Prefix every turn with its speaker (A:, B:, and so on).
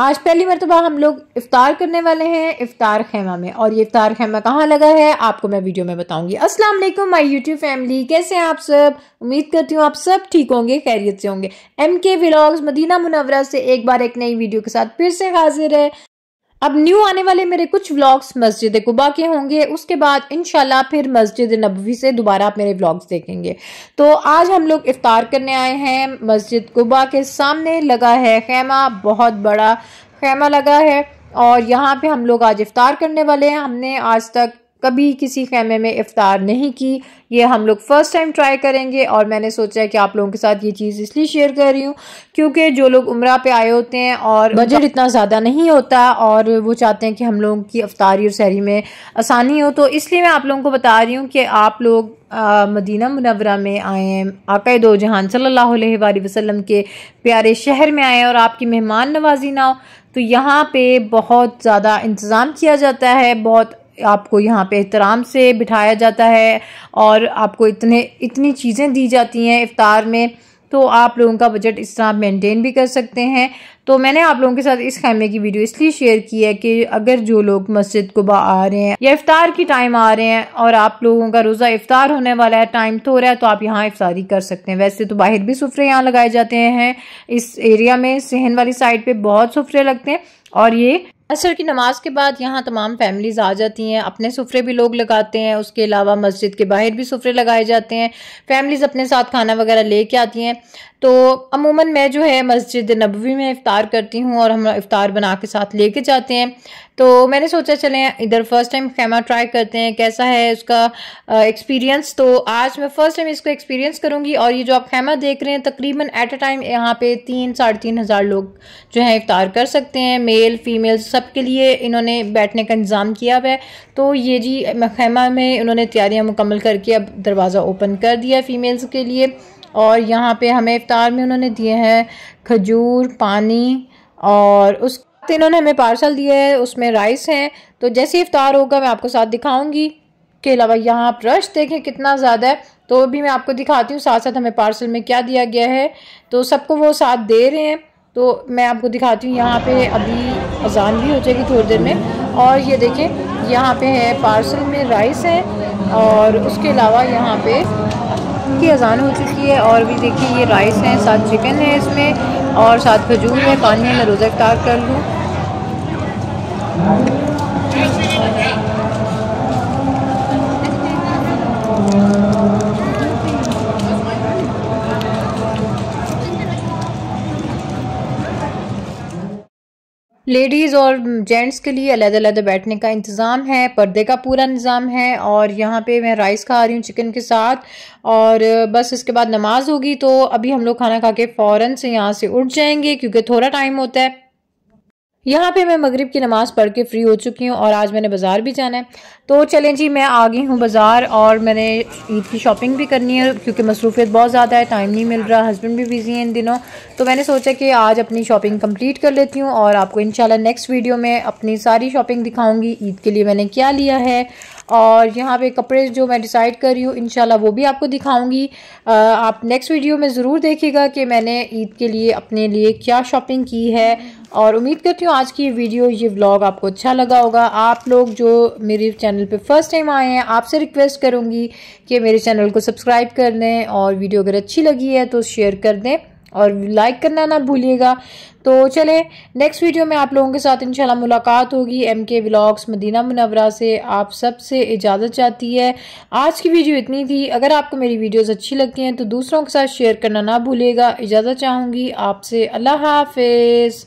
A: आज पहली मरतबा हम लोग इफ़ार करने वाले हैं इफ़ार खेमा में और ये इफ़ार खेमा कहाँ लगा है आपको मैं वीडियो में बताऊंगी अस्सलाम वालेकुम माय यूट्यूब फैमिली कैसे हैं आप सब उम्मीद करती हूँ आप सब ठीक होंगे खैरियत से होंगे एम के मदीना मुनवरा से एक बार एक नई वीडियो के साथ फिर से हाजिर है अब न्यू आने वाले मेरे कुछ व्लॉग्स मस्जिद कुबा के होंगे उसके बाद इनशाला फिर मस्जिद नबवी से दोबारा आप मेरे व्लॉग्स देखेंगे तो आज हम लोग इफ़ार करने आए हैं मस्जिद कुबा के सामने लगा है खैमा बहुत बड़ा खेमा लगा है और यहाँ पे हम लोग आज इफ़ार करने वाले हैं हमने आज तक कभी किसी खेमे में इफ़ार नहीं की ये हम लोग फ़र्स्ट टाइम ट्राई करेंगे और मैंने सोचा है कि आप लोगों के साथ ये चीज़ इसलिए शेयर कर रही हूँ क्योंकि जो लोग उम्र पे आए होते हैं और बजट इतना ज़्यादा नहीं होता और वो चाहते हैं कि हम लोगों की अफ्तारी और सहरी में आसानी हो तो इसलिए मैं आप लोगों को बता रही हूँ कि आप लोग आ, मदीना मुनवरा में आए हैं आका दो जहान सल्ला वसलम के प्यारे शहर में आए और आपकी मेहमान नवाजी ना हो तो यहाँ पे बहुत ज़्यादा इंतज़ाम किया जाता है बहुत आपको यहाँ पे एहतराम से बिठाया जाता है और आपको इतने इतनी चीज़ें दी जाती हैं इफ़ार में तो आप लोगों का बजट इस तरह मेंटेन भी कर सकते हैं तो मैंने आप लोगों के साथ इस खैमे की वीडियो इसलिए शेयर की है कि अगर जो लोग मस्जिद को आ रहे हैं या इफ़ार की टाइम आ रहे हैं और आप लोगों का रोज़ा इफ़ार होने वाला है टाइम तो हो रहा है तो आप यहाँ इफ़ारी कर सकते हैं वैसे तो बाहर भी सफरे यहाँ लगाए जाते हैं इस एरिया में सहन वाली साइड पर बहुत सफरे लगते हैं और ये असर की नमाज़ के बाद यहाँ तमाम फैमिलीज़ आ जाती हैं अपने सुफरे भी लोग लगाते हैं उसके अलावा मस्जिद के बाहर भी सुफरे लगाए जाते हैं फैमिलीज़ अपने साथ खाना वगैरह ले कर आती हैं तो अमूमन मैं जो है मस्जिद नबवी में इफ़ार करती हूँ और हम इफ़ार बना के साथ ले कर जाते हैं तो मैंने सोचा चलें इधर फर्स्ट टाइम खेमा ट्राई करते हैं कैसा है उसका एक्सपीरियंस तो आज मैं फ़र्स्ट टाइम इसको एक्सपीरियंस करूँगी और ये जो आप खेमा देख रहे हैं तकरीबन एट अ टाइम यहाँ पे तीन साढ़े तीन हज़ार लोग जो हैं इफ़ार कर सकते हैं मेल फीमेल सबके लिए इन्होंने बैठने का इंतज़ाम किया हुआ है तो ये जी खेमा में इन्होंने तैयारियाँ मुकम्मल करके अब दरवाज़ा ओपन कर दिया फ़ीमेल्स के लिए और यहाँ पे हमें इफ़ार में उन्होंने दिए हैं खजूर पानी और उस इन्होंने हमें पार्सल दिया है उसमें राइस हैं तो जैसे इफ़ार होगा मैं आपको साथ दिखाऊंगी के अलावा यहाँ आप रश देखें कितना ज़्यादा है तो भी मैं आपको दिखाती हूँ साथ साथ हमें पार्सल में क्या दिया गया है तो सबको वो साथ दे रहे हैं तो मैं आपको दिखाती हूँ यहाँ पे अभी अजान भी हो जाएगी थोड़ी देर में और ये देखें यहाँ पे है पार्सल में राइस है और उसके अलावा यहाँ पे की अजान हो चुकी है और भी देखिए ये राइस है साथ चिकन है इसमें और साथ खजूर है पानी है मैं रोज़ा इफ्तार कर लूँ Thank you. लेडीज़ और जेंट्स के लिए अलग अलग बैठने का इंतज़ाम है पर्दे का पूरा निज़ाम है और यहाँ पे मैं राइस खा रही हूँ चिकन के साथ और बस इसके बाद नमाज़ होगी तो अभी हम लोग खाना खा के फ़ौरन से यहाँ से उठ जाएंगे क्योंकि थोड़ा टाइम होता है यहाँ पे मैं मगरिब की नमाज़ पढ़ के फ्री हो चुकी हूँ और आज मैंने बाज़ार भी जाना है तो चलें जी मैं आ गई हूँ बाज़ार और मैंने ईद की शॉपिंग भी करनी है क्योंकि मसरूफियत बहुत ज़्यादा है टाइम नहीं मिल रहा हस्बैंड भी बिज़ी हैं इन दिनों तो मैंने सोचा कि आज अपनी शॉपिंग कम्प्लीट कर लेती हूँ और आपको इन नेक्स्ट वीडियो में अपनी सारी शॉपिंग दिखाऊँगी ईद के लिए मैंने क्या लिया है और यहाँ पे कपड़े जो मैं डिसाइड कर रही हूँ इन वो भी आपको दिखाऊँगी आप नेक्स्ट वीडियो में ज़रूर देखिएगा कि मैंने ईद के लिए अपने लिए क्या शॉपिंग की है और उम्मीद करती हूँ आज की ये वीडियो ये व्लॉग आपको अच्छा लगा होगा आप लोग जो मेरे चैनल पे फर्स्ट टाइम आए हैं आपसे रिक्वेस्ट करूँगी कि मेरे चैनल को सब्सक्राइब कर लें और वीडियो अगर अच्छी लगी है तो शेयर कर दें और लाइक करना ना भूलिएगा तो चले नेक्स्ट वीडियो में आप लोगों के साथ इंशाल्लाह मुलाकात होगी एम के ब्लॉग्स मदीना मुनवरा से आप सबसे इजाज़त चाहती है आज की वीडियो इतनी थी अगर आपको मेरी वीडियोस अच्छी लगती हैं तो दूसरों के साथ शेयर करना ना भूलिएगा इजाज़त चाहूँगी आपसे अल्लाह हाफिज़